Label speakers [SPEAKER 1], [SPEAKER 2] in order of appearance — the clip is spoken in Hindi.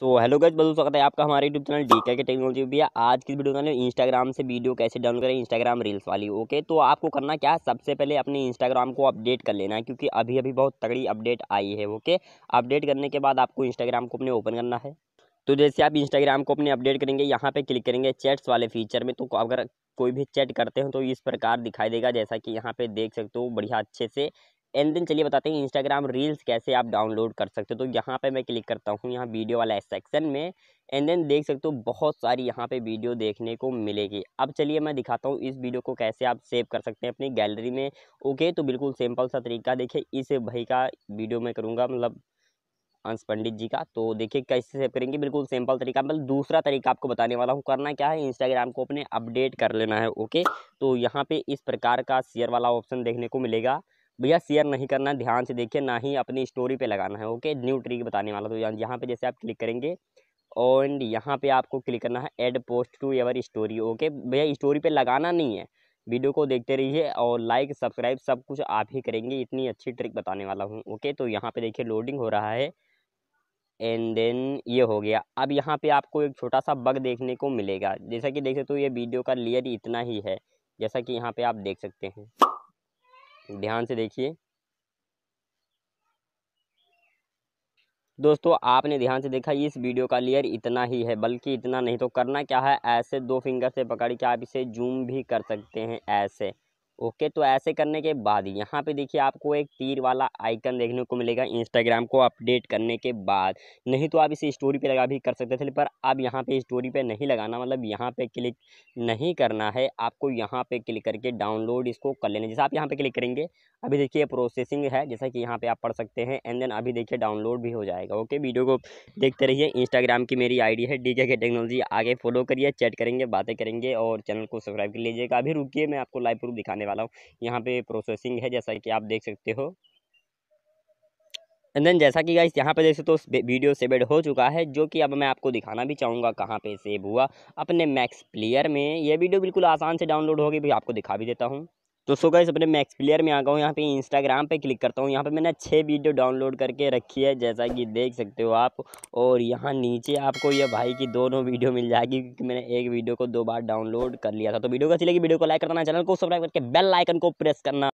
[SPEAKER 1] तो हेलो गज बहुत स्वागत है आपका हमारे YouTube channel D K technology है आज की वीडियो में इंस्टाग्राम से वीडियो कैसे डाउनलोड करें इंस्टाग्राम रील्स वाली ओके तो आपको करना क्या है सबसे पहले अपने इंस्टाग्राम को अपडेट कर लेना है क्योंकि अभी अभी बहुत तगड़ी अपडेट आई है ओके अपडेट करने के बाद आपको इंस्टाग्राम को अपने ओपन करना है तो जैसे आप इंस्टाग्राम को अपने अपडेट करेंगे यहाँ पर क्लिक करेंगे चैट्स वाले फीचर में तो अगर कोई भी चैट करते हो तो इस प्रकार दिखाई देगा जैसा कि यहाँ पे देख सकते हो बढ़िया अच्छे से एंड देन चलिए बताते हैं इंस्टाग्राम रील्स कैसे आप डाउनलोड कर सकते हो तो यहाँ पे मैं क्लिक करता हूँ यहाँ वीडियो वाला सेक्शन में एंड देन देख सकते हो बहुत सारी यहाँ पे वीडियो देखने को मिलेगी अब चलिए मैं दिखाता हूँ इस वीडियो को कैसे आप सेव कर सकते हैं अपनी गैलरी में ओके तो बिल्कुल सिंपल सा तरीका देखिए इस भाई का वीडियो मैं करूँगा मतलब अंश पंडित जी का तो देखिए कैसे सेव करेंगे बिल्कुल सिंपल तरीका मतलब दूसरा तरीका आपको बताने वाला हूँ करना क्या है इंस्टाग्राम को अपने अपडेट कर लेना है ओके तो यहाँ पर इस प्रकार का शेयर वाला ऑप्शन देखने को मिलेगा भैया शेयर नहीं करना ध्यान से देखिए ना ही अपनी स्टोरी पे लगाना है ओके न्यू ट्रिक बताने वाला तो यहाँ पे जैसे आप क्लिक करेंगे एंड यहाँ पे आपको क्लिक करना है add post to your story okay भैया स्टोरी पे लगाना नहीं है वीडियो को देखते रहिए और लाइक सब्सक्राइब सब कुछ आप ही करेंगे इतनी अच्छी ट्रिक बताने वाला हूँ ओके तो यहाँ पर देखिए लोडिंग हो रहा है एंड देन ये हो गया अब यहाँ पर आपको एक छोटा सा बग देखने को मिलेगा जैसा कि देख सकते हो तो ये वीडियो का लेयर इतना ही है जैसा कि यहाँ पर आप देख सकते हैं ध्यान से देखिए दोस्तों आपने ध्यान से देखा इस वीडियो का लेयर इतना ही है बल्कि इतना नहीं तो करना क्या है ऐसे दो फिंगर से पकड़ के आप इसे जूम भी कर सकते हैं ऐसे ओके तो ऐसे करने के बाद यहाँ पे देखिए आपको एक तीर वाला आइकन देखने को मिलेगा इंस्टाग्राम को अपडेट करने के बाद नहीं तो आप इसे स्टोरी पे लगा भी कर सकते थे पर अब यहाँ पे स्टोरी पे नहीं लगाना मतलब यहाँ पे क्लिक नहीं करना है आपको यहाँ पे क्लिक करके डाउनलोड इसको कर लेना जैसे आप यहाँ पर क्लिक करेंगे अभी देखिए प्रोसेसिंग है जैसा कि यहाँ पर आप पढ़ सकते हैं एंड देन अभी देखिए डाउनलोड भी हो जाएगा ओके वीडियो को देखते रहिए इंस्टाग्राम की मेरी आई है डी के टेक्नोलॉजी आगे फॉलो करिए चैट करेंगे बातें करेंगे और चैनल को सब्सक्राइब कर लीजिएगा अभी रुकी मैं आपको लाइव प्रूफ दिखाने वाला हूँ यहाँ पे प्रोसेसिंग है जैसा कि आप देख सकते हो एंड देन जैसा कि गाइस यहाँ पे देख सकते हो तो वीडियो सेवेड हो चुका है जो कि अब मैं आपको दिखाना भी चाहूँगा कहाँ पे सेव हुआ अपने मैक्स प्लेयर में यह वीडियो बिल्कुल आसान से डाउनलोड होगी भी आपको दिखा भी देता हूँ तो सो गाइस अपने मैक्स प्लेयर में आ गया हूँ यहाँ पे इंस्टाग्राम पे क्लिक करता हूँ यहाँ पे मैंने छः वीडियो डाउनलोड करके रखी है जैसा कि देख सकते हो आप और यहाँ नीचे आपको ये भाई की दोनों वीडियो मिल जाएगी क्योंकि मैंने एक वीडियो को दो बार डाउनलोड कर लिया था तो वीडियो का चलेगी वीडियो को लाइक करना चैनल को सब्सक्राइब करके बेल लाइकन को प्रेस करना